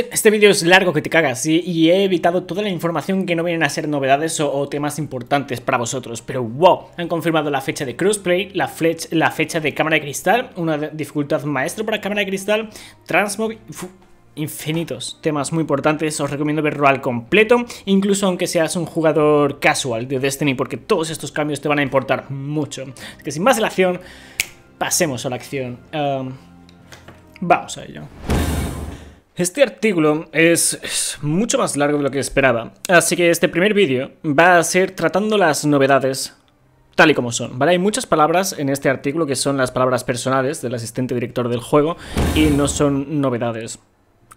este vídeo es largo que te cagas y he evitado toda la información que no vienen a ser novedades o, temas importantes para vosotros, pero wow, han confirmado la fecha de crossplay, la, fecha de cámara de cristal, una dificultad maestro para cámara de cristal, transmog... Infinitos temas muy importantes, os recomiendo verlo al completo, incluso aunque seas un jugador casual de Destiny, porque todos estos cambios te van a importar mucho. que sin más la pasemos a la acción. vamos a ello. Este artículo es, mucho más largo de lo que esperaba, así que este primer vídeo va a ser tratando las novedades tal y como son, ¿vale? Hay muchas palabras en este artículo que son las palabras personales del asistente director del juego y no son novedades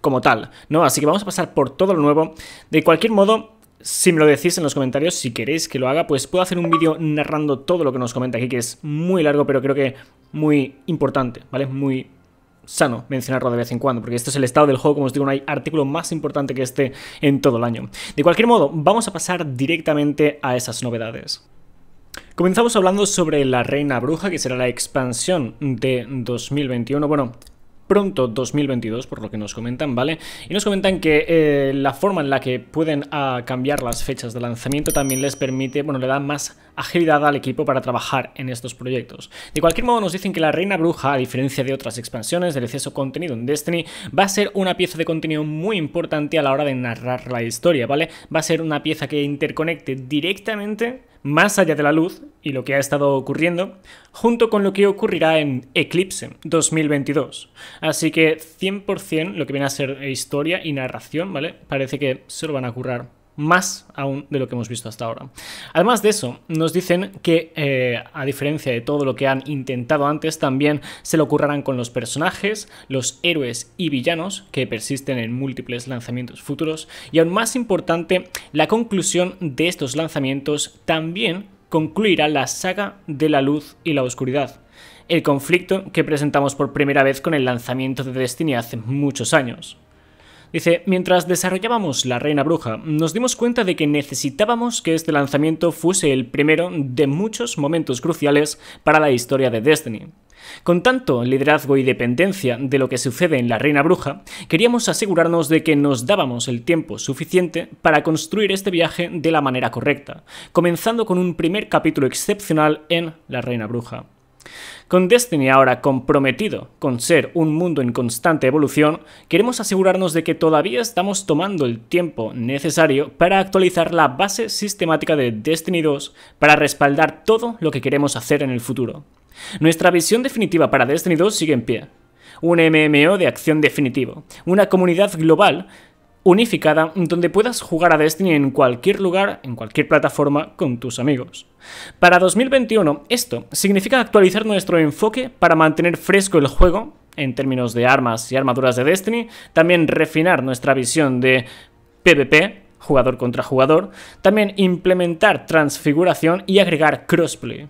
como tal, ¿no? Así que vamos a pasar por todo lo nuevo. De cualquier modo, si me lo decís en los comentarios, si queréis que lo haga, pues puedo hacer un vídeo narrando todo lo que nos comenta aquí, que es muy largo, pero creo que muy importante, ¿vale? Muy sano mencionarlo de vez en cuando, porque este es el estado del juego, como os digo, no hay artículo más importante que este en todo el año. De cualquier modo, vamos a pasar directamente a esas novedades. Comenzamos hablando sobre la Reina Bruja, que será la expansión de 2021. Bueno, pronto 2022, por lo que nos comentan, ¿vale? Y nos comentan que eh, la forma en la que pueden ah, cambiar las fechas de lanzamiento también les permite, bueno, le da más agilidad al equipo para trabajar en estos proyectos. De cualquier modo, nos dicen que la Reina Bruja, a diferencia de otras expansiones del exceso contenido en Destiny, va a ser una pieza de contenido muy importante a la hora de narrar la historia, ¿vale? Va a ser una pieza que interconecte directamente más allá de la luz y lo que ha estado ocurriendo, junto con lo que ocurrirá en Eclipse 2022. Así que 100% lo que viene a ser historia y narración, ¿vale? Parece que se lo van a currar más aún de lo que hemos visto hasta ahora. Además de eso, nos dicen que, eh, a diferencia de todo lo que han intentado antes, también se lo ocurrirán con los personajes, los héroes y villanos, que persisten en múltiples lanzamientos futuros, y aún más importante, la conclusión de estos lanzamientos también concluirá la saga de la luz y la oscuridad, el conflicto que presentamos por primera vez con el lanzamiento de Destiny hace muchos años. Dice, mientras desarrollábamos La Reina Bruja, nos dimos cuenta de que necesitábamos que este lanzamiento fuese el primero de muchos momentos cruciales para la historia de Destiny. Con tanto liderazgo y dependencia de lo que sucede en la Reina Bruja, queríamos asegurarnos de que nos dábamos el tiempo suficiente para construir este viaje de la manera correcta, comenzando con un primer capítulo excepcional en La Reina Bruja. Con Destiny ahora comprometido con ser un mundo en constante evolución, queremos asegurarnos de que todavía estamos tomando el tiempo necesario para actualizar la base sistemática de Destiny 2 para respaldar todo lo que queremos hacer en el futuro. Nuestra visión definitiva para Destiny 2 sigue en pie. Un MMO de acción definitivo, una comunidad global unificada donde puedas jugar a Destiny en cualquier lugar, en cualquier plataforma, con tus amigos. Para 2021, esto significa actualizar nuestro enfoque para mantener fresco el juego, en términos de armas y armaduras de Destiny, también refinar nuestra visión de PvP, jugador contra jugador, también implementar transfiguración y agregar crossplay.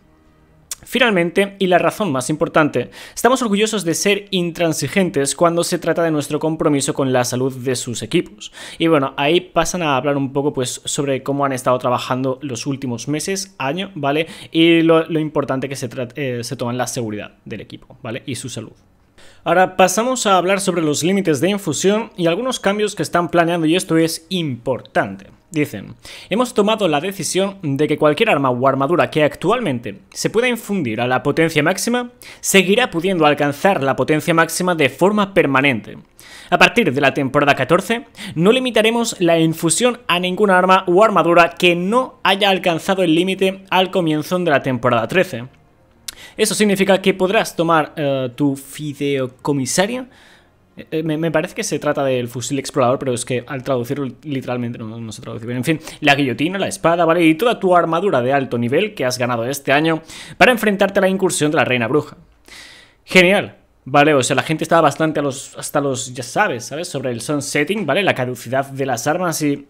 Finalmente, y la razón más importante, estamos orgullosos de ser intransigentes cuando se trata de nuestro compromiso con la salud de sus equipos. Y bueno, ahí pasan a hablar un poco pues sobre cómo han estado trabajando los últimos meses, año, ¿vale? Y lo, importante que se, eh, se toma en la seguridad del equipo, ¿vale? Y su salud. Ahora pasamos a hablar sobre los límites de infusión y algunos cambios que están planeando y esto es importante. Dicen, hemos tomado la decisión de que cualquier arma o armadura que actualmente se pueda infundir a la potencia máxima, seguirá pudiendo alcanzar la potencia máxima de forma permanente. A partir de la temporada 14, no limitaremos la infusión a ninguna arma o armadura que no haya alcanzado el límite al comienzo de la temporada 13. Eso significa que podrás tomar eh, tu fideocomisaria eh, me, parece que se trata del fusil explorador, pero es que al traducirlo literalmente no, se traduce bien. En fin, la guillotina, la espada, ¿vale? Y toda tu armadura de alto nivel que has ganado este año para enfrentarte a la incursión de la reina bruja. Genial. Vale, o sea, la gente estaba bastante a los, hasta los, ya sabes, ¿sabes? Sobre el sunsetting, ¿vale? La caducidad de las armas y...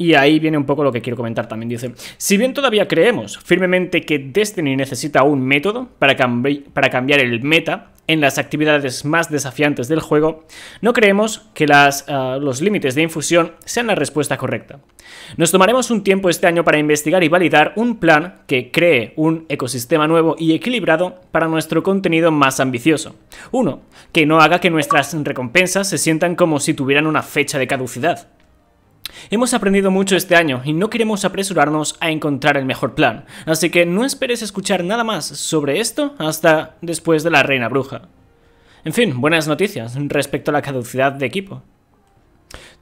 Y ahí viene un poco lo que quiero comentar también. Dice, si bien todavía creemos firmemente que Destiny necesita un método para, para cambiar el meta en las actividades más desafiantes del juego, no creemos que ah, los límites de infusión sean la respuesta correcta. Nos tomaremos un tiempo este año para investigar y validar un plan que cree un ecosistema nuevo y equilibrado para nuestro contenido más ambicioso. Uno, que no haga que nuestras recompensas se sientan como si tuvieran una fecha de caducidad. Hemos aprendido mucho este año y no queremos apresurarnos a encontrar el mejor plan, así que no esperes escuchar nada más sobre esto hasta después de la Reina Bruja. En fin, buenas noticias respecto a la caducidad de equipo.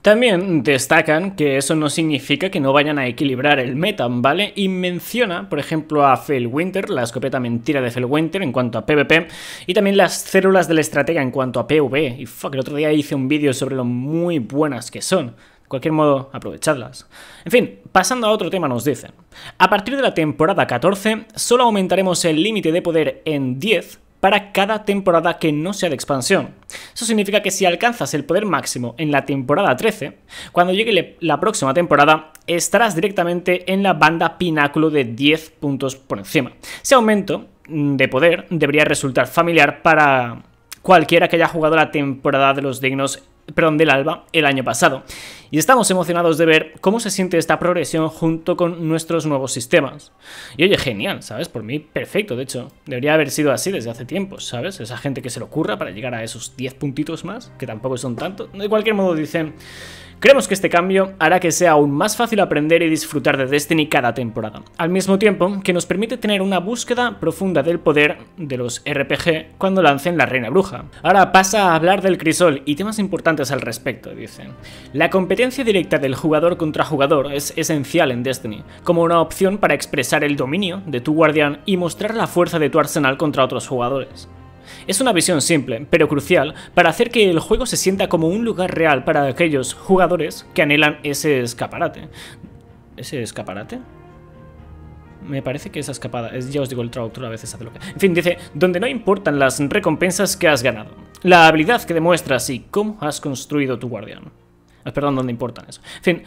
También destacan que eso no significa que no vayan a equilibrar el meta, ¿vale? Y menciona, por ejemplo, a Felwinter, la escopeta mentira de Felwinter en cuanto a PvP, y también las células de la estratega en cuanto a PvE. Y fuck, el otro día hice un vídeo sobre lo muy buenas que son cualquier modo, aprovecharlas. En fin, pasando a otro tema nos dicen. A partir de la temporada 14, solo aumentaremos el límite de poder en 10 para cada temporada que no sea de expansión. Eso significa que si alcanzas el poder máximo en la temporada 13, cuando llegue la próxima temporada estarás directamente en la banda pináculo de 10 puntos por encima. Ese aumento mm, de poder debería resultar familiar para cualquiera que haya jugado la temporada de los dignos perdón, del Alba el año pasado. Y estamos emocionados de ver cómo se siente esta progresión junto con nuestros nuevos sistemas. Y oye, genial, ¿sabes? Por mí, perfecto, de hecho. Debería haber sido así desde hace tiempo, ¿sabes? Esa gente que se le ocurra para llegar a esos 10 puntitos más, que tampoco son tanto. De cualquier modo, dicen... Creemos que este cambio hará que sea aún más fácil aprender y disfrutar de Destiny cada temporada, al mismo tiempo que nos permite tener una búsqueda profunda del poder de los RPG cuando lancen la Reina Bruja. Ahora pasa a hablar del crisol y temas importantes al respecto, dicen. La competencia directa del jugador contra jugador es esencial en Destiny, como una opción para expresar el dominio de tu guardián y mostrar la fuerza de tu arsenal contra otros jugadores. Es una visión simple, pero crucial, para hacer que el juego se sienta como un lugar real para aquellos jugadores que anhelan ese escaparate. ¿Ese escaparate? me parece que esa escapada, ya os digo, el traductor a veces hace lo que... En fin, dice, donde no importan las recompensas que has ganado, la habilidad que demuestras y cómo has construido tu guardián. Ah, perdón, donde importan eso. En fin,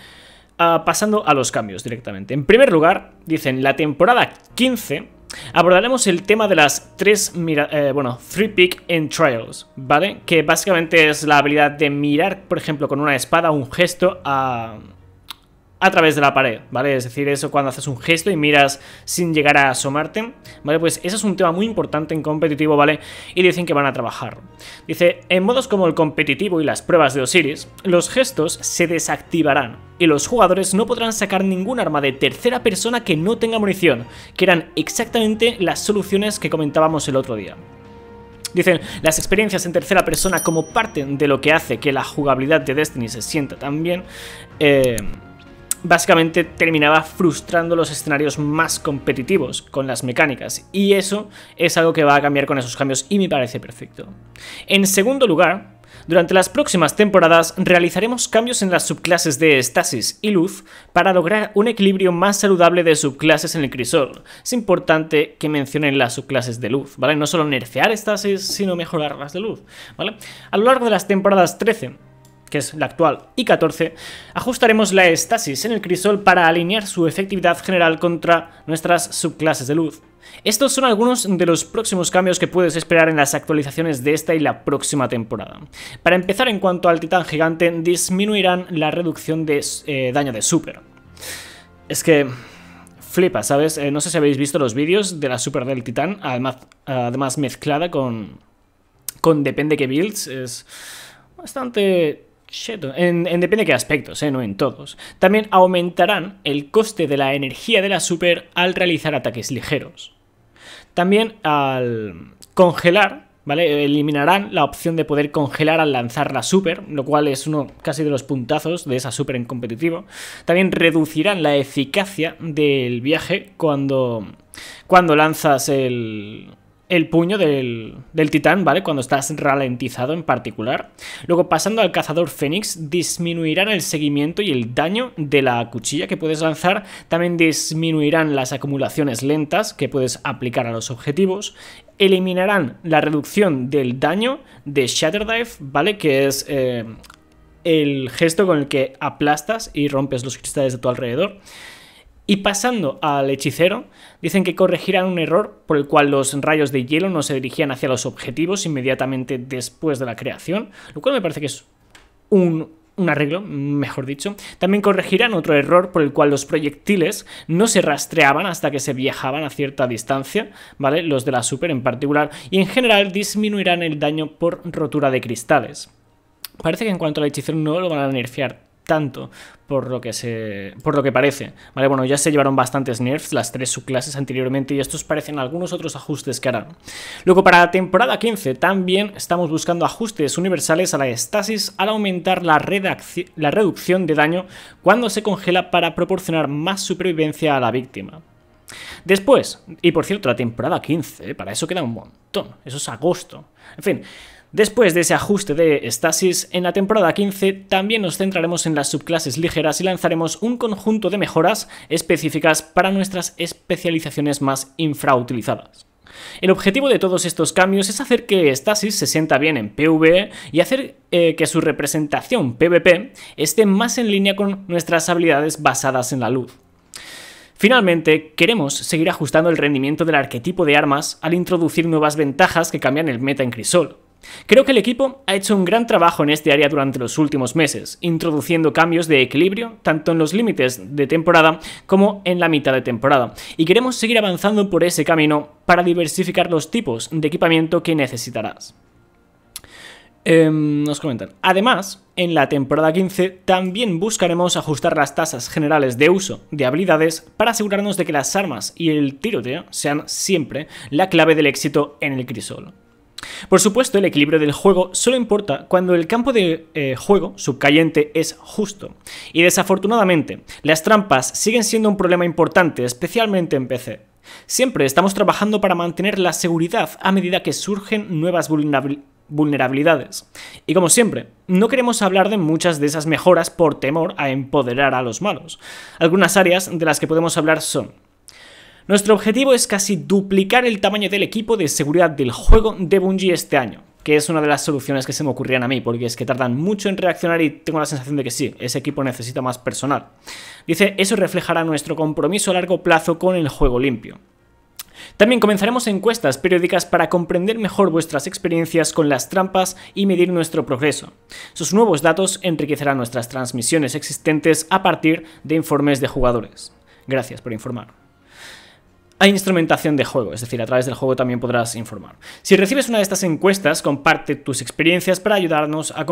ah, pasando a los cambios directamente. En primer lugar, dicen, la temporada 15 abordaremos el tema de las tres mira, eh, bueno, three pick and trials, ¿vale? Que básicamente es la habilidad de mirar, por ejemplo, con una espada un gesto a, a través de la pared, ¿vale? Es decir, eso cuando haces un gesto y miras sin llegar a asomarte, ¿vale? Pues eso es un tema muy importante en competitivo, ¿vale? Y dicen que van a trabajar. Dice, en modos como el competitivo y las pruebas de Osiris, los gestos se desactivarán y los jugadores no podrán sacar ningún arma de tercera persona que no tenga munición, que eran exactamente las soluciones que comentábamos el otro día. Dicen, las experiencias en tercera persona como parte de lo que hace que la jugabilidad de Destiny se sienta tan bien, eh básicamente terminaba frustrando los escenarios más competitivos con las mecánicas, y eso es algo que va a cambiar con esos cambios y me parece perfecto. En segundo lugar, durante las próximas temporadas realizaremos cambios en las subclases de Estasis y Luz para lograr un equilibrio más saludable de subclases en el crisol. Es importante que mencionen las subclases de Luz, ¿vale? No solo nerfear Estasis, sino mejorarlas de Luz, ¿vale? A lo largo de las temporadas 13 que es la actual, y 14, ajustaremos la estasis en el crisol para alinear su efectividad general contra nuestras subclases de luz. Estos son algunos de los próximos cambios que puedes esperar en las actualizaciones de esta y la próxima temporada. Para empezar, en cuanto al titán gigante, disminuirán la reducción de eh, daño de super. Es que flipa, ¿sabes? Eh, no sé si habéis visto los vídeos de la super del titán, además, además mezclada con, con depende que builds. Es bastante en, depende de qué aspectos, ¿eh? no en todos. También aumentarán el coste de la energía de la super al realizar ataques ligeros. También al congelar, ¿vale? Eliminarán la opción de poder congelar al lanzar la super, lo cual es uno casi de los puntazos de esa super en competitivo. También reducirán la eficacia del viaje cuando, cuando lanzas el, el puño del, titán, ¿vale? Cuando estás ralentizado en particular. Luego, pasando al cazador fénix, disminuirán el seguimiento y el daño de la cuchilla que puedes lanzar. También disminuirán las acumulaciones lentas que puedes aplicar a los objetivos. Eliminarán la reducción del daño de shatterdive ¿vale? Que es... Eh, el gesto con el que aplastas y rompes los cristales de tu alrededor. Y pasando al hechicero, dicen que corregirán un error por el cual los rayos de hielo no se dirigían hacia los objetivos inmediatamente después de la creación, lo cual me parece que es un, arreglo, mejor dicho. También corregirán otro error por el cual los proyectiles no se rastreaban hasta que se viajaban a cierta distancia, ¿vale? Los de la Super en particular, y en general disminuirán el daño por rotura de cristales. Parece que en cuanto al hechicero no lo van a nerfear tanto por lo que se por lo que parece vale bueno ya se llevaron bastantes nerfs las tres subclases anteriormente y estos parecen algunos otros ajustes que harán luego para la temporada 15 también estamos buscando ajustes universales a la estasis al aumentar la, la reducción de daño cuando se congela para proporcionar más supervivencia a la víctima Después, y por cierto, la temporada 15, para eso queda un montón, eso es agosto. En fin, Después de ese ajuste de estasis, en la temporada 15 también nos centraremos en las subclases ligeras y lanzaremos un conjunto de mejoras específicas para nuestras especializaciones más infrautilizadas. El objetivo de todos estos cambios es hacer que Stasis se sienta bien en PvE y hacer eh, que su representación PvP esté más en línea con nuestras habilidades basadas en la luz. Finalmente, queremos seguir ajustando el rendimiento del arquetipo de armas al introducir nuevas ventajas que cambian el meta en Crisol. Creo que el equipo ha hecho un gran trabajo en este área durante los últimos meses, introduciendo cambios de equilibrio tanto en los límites de temporada como en la mitad de temporada, y queremos seguir avanzando por ese camino para diversificar los tipos de equipamiento que necesitarás. Em, nos comentan. Además, en la temporada 15 también buscaremos ajustar las tasas generales de uso de habilidades para asegurarnos de que las armas y el tiroteo sean siempre la clave del éxito en el crisol. Por supuesto, el equilibrio del juego solo importa cuando el campo de eh, juego subcayente es justo. Y desafortunadamente, las trampas siguen siendo un problema importante, especialmente en PC. Siempre estamos trabajando para mantener la seguridad a medida que surgen nuevas vulnerabilidades. Y como siempre, no queremos hablar de muchas de esas mejoras por temor a empoderar a los malos. Algunas áreas de las que podemos hablar son nuestro objetivo es casi duplicar el tamaño del equipo de seguridad del juego de Bungie este año que es una de las soluciones que se me ocurrían a mí, porque es que tardan mucho en reaccionar y tengo la sensación de que sí, ese equipo necesita más personal. Dice, eso reflejará nuestro compromiso a largo plazo con el juego limpio. También comenzaremos encuestas periódicas para comprender mejor vuestras experiencias con las trampas y medir nuestro progreso. Sus nuevos datos enriquecerán nuestras transmisiones existentes a partir de informes de jugadores. Gracias por informar hay instrumentación de juego, es decir, a través del juego también podrás informar. Si recibes una de estas encuestas, comparte tus experiencias para ayudarnos a,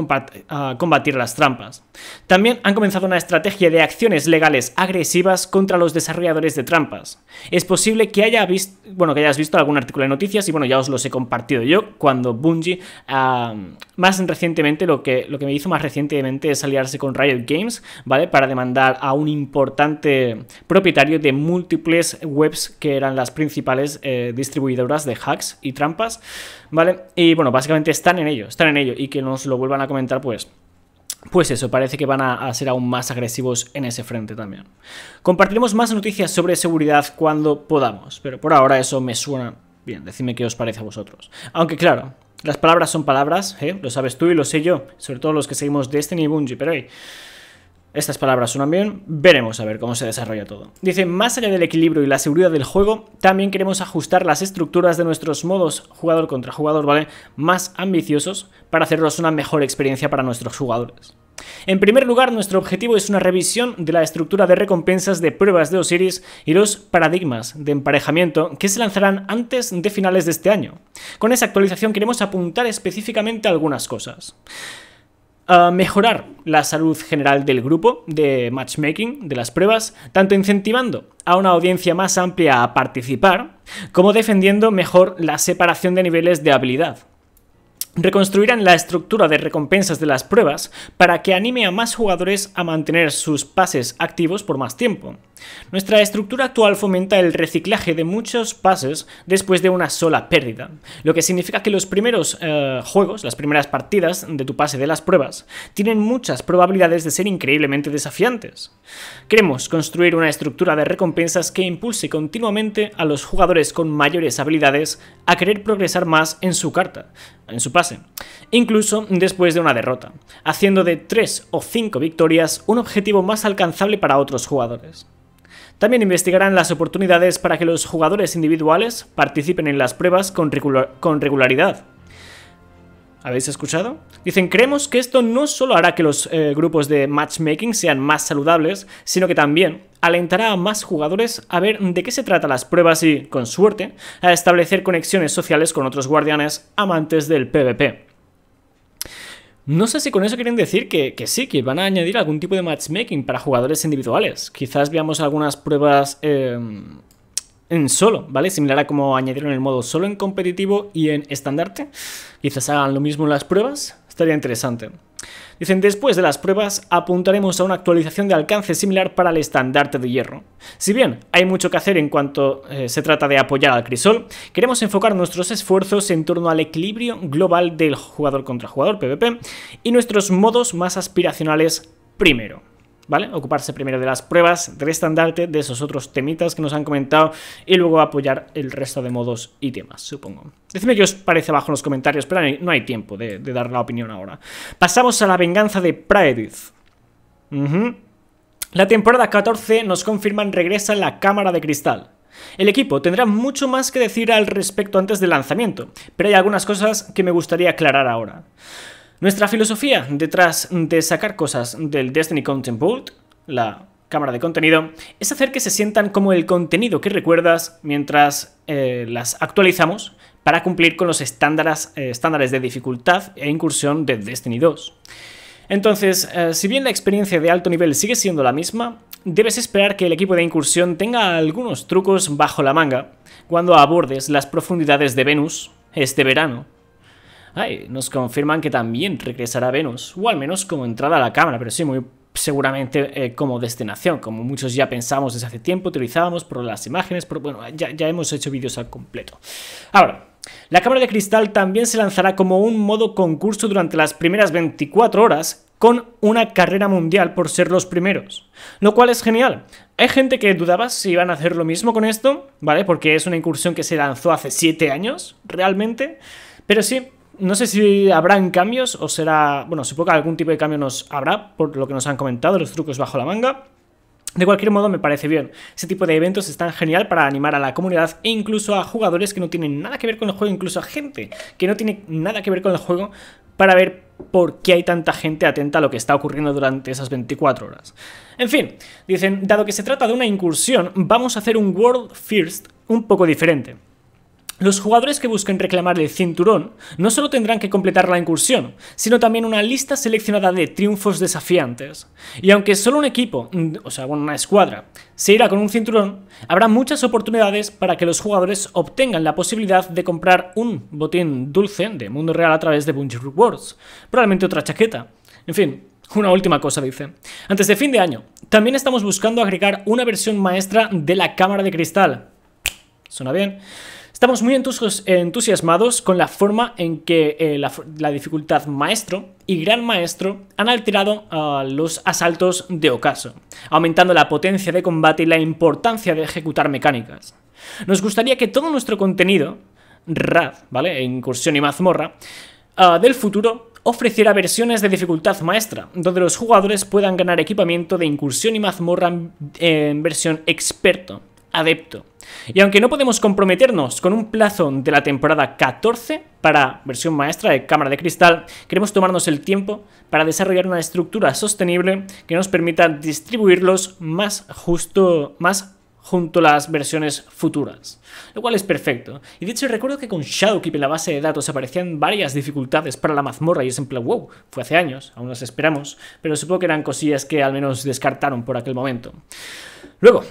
combatir las trampas. También han comenzado una estrategia de acciones legales agresivas contra los desarrolladores de trampas. Es posible que, haya bueno, que hayas visto algún artículo de noticias y bueno, ya os los he compartido yo cuando Bungie, más recientemente, lo que, lo que me hizo más recientemente es aliarse con Riot Games, ¿vale? Para demandar a un importante propietario de múltiples webs que eran las principales eh, distribuidoras de hacks y trampas, ¿vale? Y bueno, básicamente están en ello, están en ello, y que nos lo vuelvan a comentar, pues pues eso, parece que van a, ser aún más agresivos en ese frente también. Compartiremos más noticias sobre seguridad cuando podamos, pero por ahora eso me suena bien, decidme qué os parece a vosotros. Aunque claro, las palabras son palabras, ¿eh? lo sabes tú y lo sé yo, sobre todo los que seguimos Destiny y Bungie, pero hey, estas palabras suenan bien, veremos a ver cómo se desarrolla todo. Dice, más allá del equilibrio y la seguridad del juego, también queremos ajustar las estructuras de nuestros modos jugador contra jugador, ¿vale? Más ambiciosos para hacerlos una mejor experiencia para nuestros jugadores. En primer lugar, nuestro objetivo es una revisión de la estructura de recompensas de pruebas de Osiris y los paradigmas de emparejamiento que se lanzarán antes de finales de este año. Con esa actualización queremos apuntar específicamente algunas cosas mejorar la salud general del grupo de matchmaking, de las pruebas, tanto incentivando a una audiencia más amplia a participar, como defendiendo mejor la separación de niveles de habilidad. Reconstruirán la estructura de recompensas de las pruebas para que anime a más jugadores a mantener sus pases activos por más tiempo. Nuestra estructura actual fomenta el reciclaje de muchos pases después de una sola pérdida, lo que significa que los primeros eh, juegos, las primeras partidas de tu pase de las pruebas, tienen muchas probabilidades de ser increíblemente desafiantes. Queremos construir una estructura de recompensas que impulse continuamente a los jugadores con mayores habilidades a querer progresar más en su carta, en su pase, incluso después de una derrota, haciendo de 3 o 5 victorias un objetivo más alcanzable para otros jugadores. También investigarán las oportunidades para que los jugadores individuales participen en las pruebas con, regularidad. ¿Habéis escuchado? Dicen, creemos que esto no solo hará que los eh, grupos de matchmaking sean más saludables, sino que también alentará a más jugadores a ver de qué se trata las pruebas y, con suerte, a establecer conexiones sociales con otros guardianes amantes del PvP. No sé si con eso quieren decir que, sí, que van a añadir algún tipo de matchmaking para jugadores individuales. Quizás veamos algunas pruebas em, en solo, ¿vale? Similar a como añadieron el modo solo en competitivo y en estandarte. Quizás hagan lo mismo en las pruebas. Estaría interesante. Dicen, después de las pruebas apuntaremos a una actualización de alcance similar para el estandarte de hierro. Si bien hay mucho que hacer en cuanto eh, se trata de apoyar al crisol, queremos enfocar nuestros esfuerzos en torno al equilibrio global del jugador contra jugador PvP y nuestros modos más aspiracionales primero. ¿vale? Ocuparse primero de las pruebas, del estandarte, de esos otros temitas que nos han comentado y luego apoyar el resto de modos y temas, supongo. decime qué os parece abajo en los comentarios, pero no hay tiempo de, dar la opinión ahora. Pasamos a la venganza de Praedith. La temporada 14 nos confirman regresa la cámara de cristal. El equipo tendrá mucho más que decir al respecto antes del lanzamiento, pero hay algunas cosas que me gustaría aclarar ahora. Nuestra filosofía detrás de sacar cosas del Destiny Content Vault, la cámara de contenido, es hacer que se sientan como el contenido que recuerdas mientras eh, las actualizamos para cumplir con los estándares, eh, estándares de dificultad e incursión de Destiny 2. Entonces, eh, si bien la experiencia de alto nivel sigue siendo la misma, debes esperar que el equipo de incursión tenga algunos trucos bajo la manga cuando abordes las profundidades de Venus este verano nos confirman que también regresará Venus, o al menos como entrada a la cámara, pero sí, muy seguramente eh, como destinación, como muchos ya pensamos desde hace tiempo, utilizábamos por las imágenes, pero bueno, ya, ya hemos hecho vídeos al completo. Ahora, la cámara de cristal también se lanzará como un modo concurso durante las primeras 24 horas con una carrera mundial por ser los primeros, lo cual es genial. Hay gente que dudaba si iban a hacer lo mismo con esto, ¿vale? Porque es una incursión que se lanzó hace 7 años, realmente, pero sí, no sé si habrán cambios o será... Bueno, supongo que algún tipo de cambio nos habrá, por lo que nos han comentado, los trucos bajo la manga. De cualquier modo, me parece bien. Ese tipo de eventos están genial para animar a la comunidad e incluso a jugadores que no tienen nada que ver con el juego, incluso a gente que no tiene nada que ver con el juego, para ver por qué hay tanta gente atenta a lo que está ocurriendo durante esas 24 horas. En fin, dicen, dado que se trata de una incursión, vamos a hacer un World First un poco diferente. Los jugadores que busquen reclamar el cinturón no solo tendrán que completar la incursión, sino también una lista seleccionada de triunfos desafiantes. Y aunque solo un equipo, mm, o sea, una escuadra, se irá con un cinturón, habrá muchas oportunidades para que los jugadores obtengan la posibilidad de comprar un botín dulce de mundo real a través de Bungie Rewards, probablemente otra chaqueta. En fin, una última cosa, dice. Antes de fin de año, también estamos buscando agregar una versión maestra de la cámara de cristal. ¿Suena bien? Estamos muy entusiasmados con la forma en que eh, la, dificultad maestro y gran maestro han alterado los asaltos de ocaso, aumentando la potencia de combate y la importancia de ejecutar mecánicas. Nos gustaría que todo nuestro contenido, RAD, ¿vale? E incursión y mazmorra, ah, del futuro ofreciera versiones de dificultad maestra, donde los jugadores puedan ganar equipamiento de incursión y mazmorra en versión experto, adepto, y aunque no podemos comprometernos con un plazo de la temporada 14 para versión maestra de Cámara de Cristal, queremos tomarnos el tiempo para desarrollar una estructura sostenible que nos permita distribuirlos más justo, más junto a las versiones futuras, lo cual es perfecto. Y de hecho recuerdo que con Shadowkeep en la base de datos aparecían varias dificultades para la mazmorra y es en plan, wow, fue hace años, aún las esperamos, pero supongo que eran cosillas que al menos descartaron por aquel momento. Luego,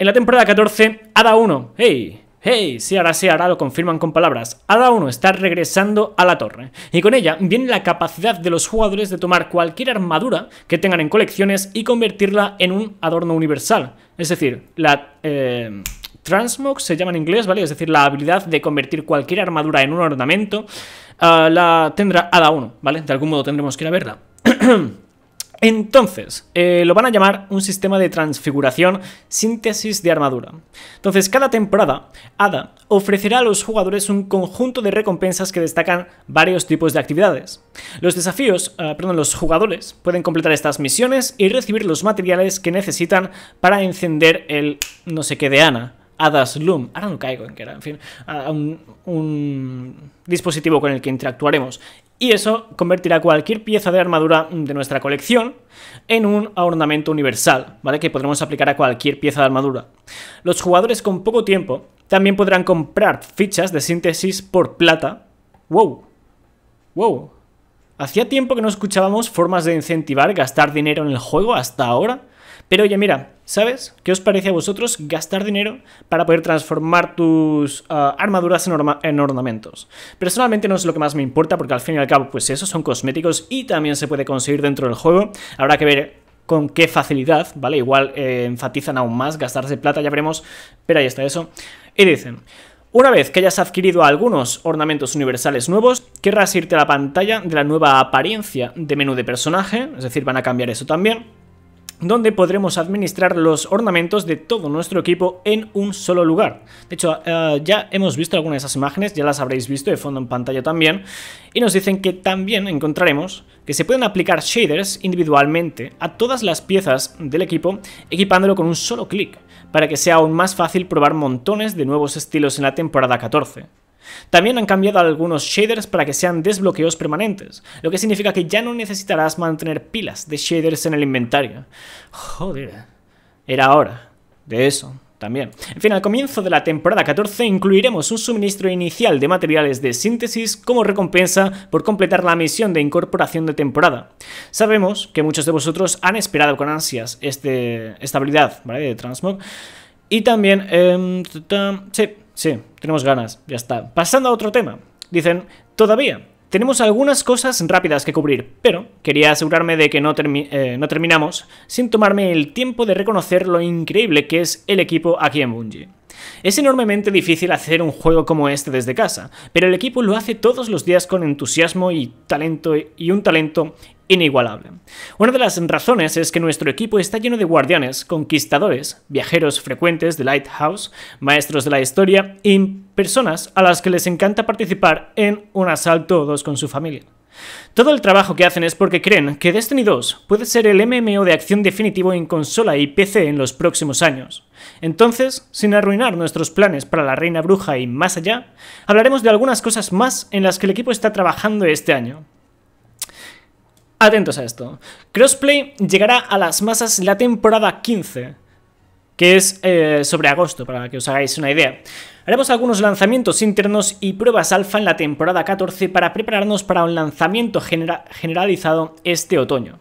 en la temporada 14, Ada 1, hey, Hey, sí, ahora sí, ahora lo confirman con palabras. Ada 1 está regresando a la torre. Y con ella viene la capacidad de los jugadores de tomar cualquier armadura que tengan en colecciones y convertirla en un adorno universal. Es decir, la... Eh, Transmog se llama en inglés, ¿vale? Es decir, la habilidad de convertir cualquier armadura en un ornamento ah, la tendrá Ada 1, ¿vale? De algún modo tendremos que ir a verla. Entonces, eh, lo van a llamar un sistema de transfiguración, síntesis de armadura. Entonces, cada temporada, Ada ofrecerá a los jugadores un conjunto de recompensas que destacan varios tipos de actividades. Los desafíos, eh, perdón, los jugadores pueden completar estas misiones y recibir los materiales que necesitan para encender el no sé qué de Ana, Adas Loom, ahora no caigo en qué era, en fin, un, dispositivo con el que interactuaremos y eso convertirá cualquier pieza de armadura de nuestra colección en un ornamento universal, ¿vale? Que podremos aplicar a cualquier pieza de armadura. Los jugadores con poco tiempo también podrán comprar fichas de síntesis por plata. ¡Wow! ¡Wow! Hacía tiempo que no escuchábamos formas de incentivar gastar dinero en el juego hasta ahora. Pero oye, mira, ¿Sabes? ¿Qué os parece a vosotros gastar dinero para poder transformar tus ah, armaduras en, ornamentos? Personalmente no es lo que más me importa porque al fin y al cabo pues esos son cosméticos y también se puede conseguir dentro del juego. Habrá que ver con qué facilidad, ¿vale? Igual eh, enfatizan aún más gastarse plata, ya veremos, pero ahí está eso. Y dicen... Una vez que hayas adquirido algunos ornamentos universales nuevos, querrás irte a la pantalla de la nueva apariencia de menú de personaje, es decir, van a cambiar eso también, donde podremos administrar los ornamentos de todo nuestro equipo en un solo lugar. De hecho, eh, ya hemos visto algunas de esas imágenes, ya las habréis visto de fondo en pantalla también, y nos dicen que también encontraremos que se pueden aplicar shaders individualmente a todas las piezas del equipo equipándolo con un solo clic, para que sea aún más fácil probar montones de nuevos estilos en la temporada 14. También han cambiado algunos shaders para que sean desbloqueos permanentes, lo que significa que ya no necesitarás mantener pilas de shaders en el inventario. Joder, era hora de eso también. En fin, al comienzo de la temporada 14 incluiremos un suministro inicial de materiales de síntesis como recompensa por completar la misión de incorporación de temporada. Sabemos que muchos de vosotros han esperado con ansias este, esta habilidad ¿vale? de Transmog. Y también, em, sí, Sí, tenemos ganas, ya está. Pasando a otro tema. Dicen, todavía. Tenemos algunas cosas rápidas que cubrir, pero quería asegurarme de que no, eh, terminamos sin tomarme el tiempo de reconocer lo increíble que es el equipo aquí en Bungie. Es enormemente difícil hacer un juego como este desde casa, pero el equipo lo hace todos los días con entusiasmo y talento y un talento inigualable. Una de las razones es que nuestro equipo está lleno de guardianes, conquistadores, viajeros frecuentes de Lighthouse, maestros de la historia y personas a las que les encanta participar en un asalto o dos con su familia. Todo el trabajo que hacen es porque creen que Destiny 2 puede ser el MMO de acción definitivo en consola y PC en los próximos años. Entonces, sin arruinar nuestros planes para la Reina Bruja y más allá, hablaremos de algunas cosas más en las que el equipo está trabajando este año. Atentos a esto. Crossplay llegará a las masas la temporada 15, que es eh, sobre agosto, para que os hagáis una idea. Haremos algunos lanzamientos internos y pruebas alfa en la temporada 14 para prepararnos para un lanzamiento generalizado este otoño.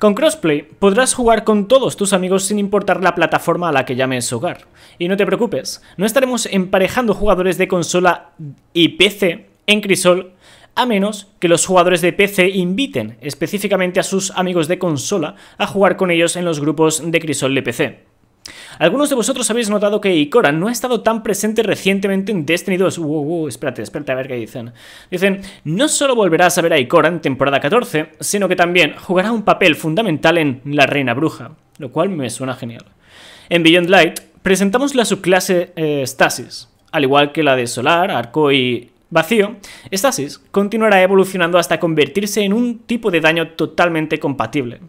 Con Crossplay podrás jugar con todos tus amigos sin importar la plataforma a la que llames hogar. Y no te preocupes, no estaremos emparejando jugadores de consola y PC en Crisol a menos que los jugadores de PC inviten específicamente a sus amigos de consola a jugar con ellos en los grupos de Crisol de PC. Algunos de vosotros habéis notado que Ikora no ha estado tan presente recientemente en Destiny 2. Uh, espérate, espérate a ver qué dicen. Dicen, no solo volverás a ver a Ikora en temporada 14, sino que también jugará un papel fundamental en La Reina Bruja, lo cual me suena genial. En Beyond Light presentamos la subclase eh, Stasis. Al igual que la de Solar, Arco y Vacío, Stasis continuará evolucionando hasta convertirse en un tipo de daño totalmente compatible.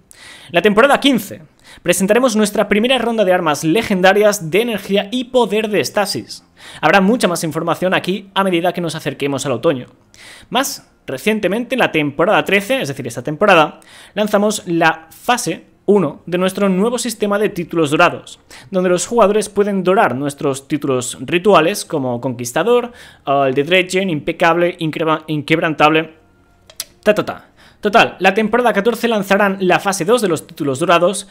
La temporada 15 presentaremos nuestra primera ronda de armas legendarias de energía y poder de estasis. Habrá mucha más información aquí a medida que nos acerquemos al otoño. Más, recientemente en la temporada 13, es decir, esta temporada, lanzamos la fase 1 de nuestro nuevo sistema de títulos dorados, donde los jugadores pueden dorar nuestros títulos rituales como Conquistador, el de Dredgen, Impecable, Inquebrantable, ta ta ta. Total, la temporada 14 lanzarán la fase 2 de los títulos dorados,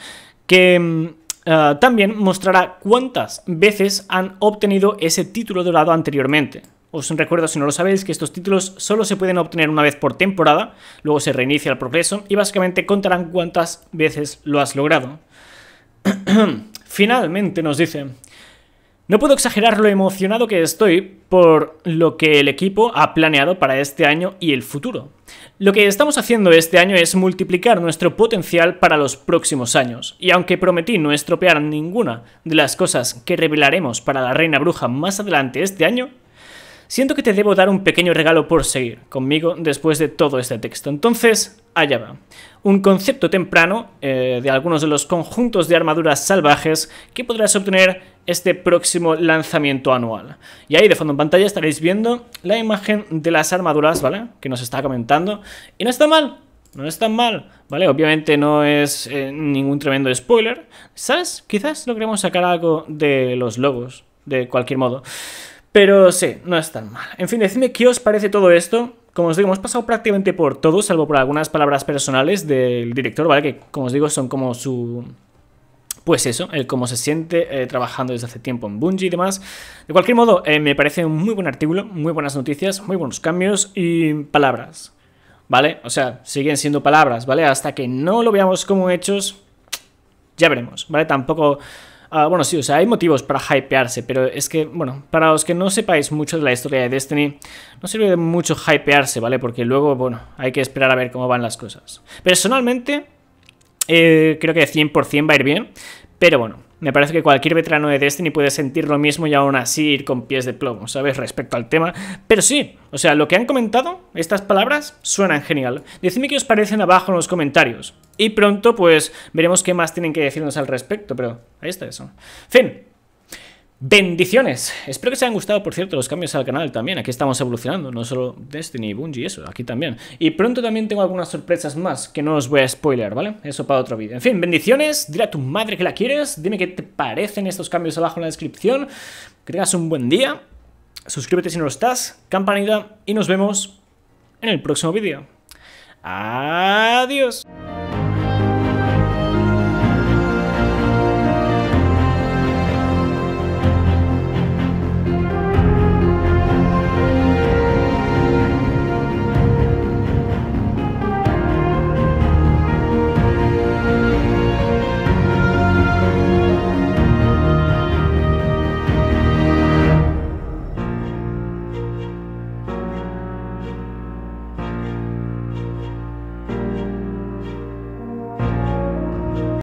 que mm, eh, también mostrará cuántas veces han obtenido ese título dorado anteriormente. Os recuerdo, si no lo sabéis, que estos títulos solo se pueden obtener una vez por temporada, luego se reinicia el progreso y básicamente contarán cuántas veces lo has logrado. Finalmente nos dice, no puedo exagerar lo emocionado que estoy por lo que el equipo ha planeado para este año y el futuro. Lo que estamos haciendo este año es multiplicar nuestro potencial para los próximos años, y aunque prometí no estropear ninguna de las cosas que revelaremos para la Reina Bruja más adelante este año, Siento que te debo dar un pequeño regalo por seguir conmigo después de todo este texto. Entonces, allá va. Un concepto temprano eh, de algunos de los conjuntos de armaduras salvajes que podrás obtener este próximo lanzamiento anual. Y ahí de fondo en pantalla estaréis viendo la imagen de las armaduras, ¿vale? Que nos está comentando. Y no está mal, no es tan mal, ¿vale? Obviamente no es eh, ningún tremendo spoiler. ¿Sabes? Quizás logremos sacar algo de los logos, de cualquier modo. Pero sí, no es tan mal. En fin, decidme qué os parece todo esto. Como os digo, hemos pasado prácticamente por todo, salvo por algunas palabras personales del director, ¿vale? Que, como os digo, son como su... Pues eso, el cómo se siente eh, trabajando desde hace tiempo en Bungie y demás. De cualquier modo, eh, me parece un muy buen artículo, muy buenas noticias, muy buenos cambios y palabras. ¿Vale? O sea, siguen siendo palabras, ¿vale? Hasta que no lo veamos como hechos, ya veremos, ¿vale? Tampoco Ah, bueno, sí, o sea, hay motivos para hypearse, pero es que, bueno, para los que no sepáis mucho de la historia de Destiny, no sirve de mucho hypearse, ¿vale? Porque luego, bueno, hay que esperar a ver cómo van las cosas. Personalmente, eh, creo que 100% va a ir bien, pero bueno, me parece que cualquier veterano de Destiny puede sentir lo mismo y aún así ir con pies de plomo, ¿sabes? Respecto al tema. Pero sí, o sea, lo que han comentado, estas palabras, suenan genial. Decidme qué os parecen abajo en los comentarios. Y pronto, pues, veremos qué más tienen que decirnos al respecto, pero ahí está eso. Fin. Bendiciones. Espero que os hayan gustado, por cierto, los cambios al canal también. Aquí estamos evolucionando, no solo Destiny y Bungie, eso, aquí también. Y pronto también tengo algunas sorpresas más que no os voy a spoiler, ¿vale? Eso para otro vídeo. En fin, bendiciones. Dile a tu madre que la quieres. Dime qué te parecen estos cambios abajo en la descripción. Que tengas un buen día. Suscríbete si no lo estás. Campanita. Y nos vemos en el próximo vídeo. Adiós.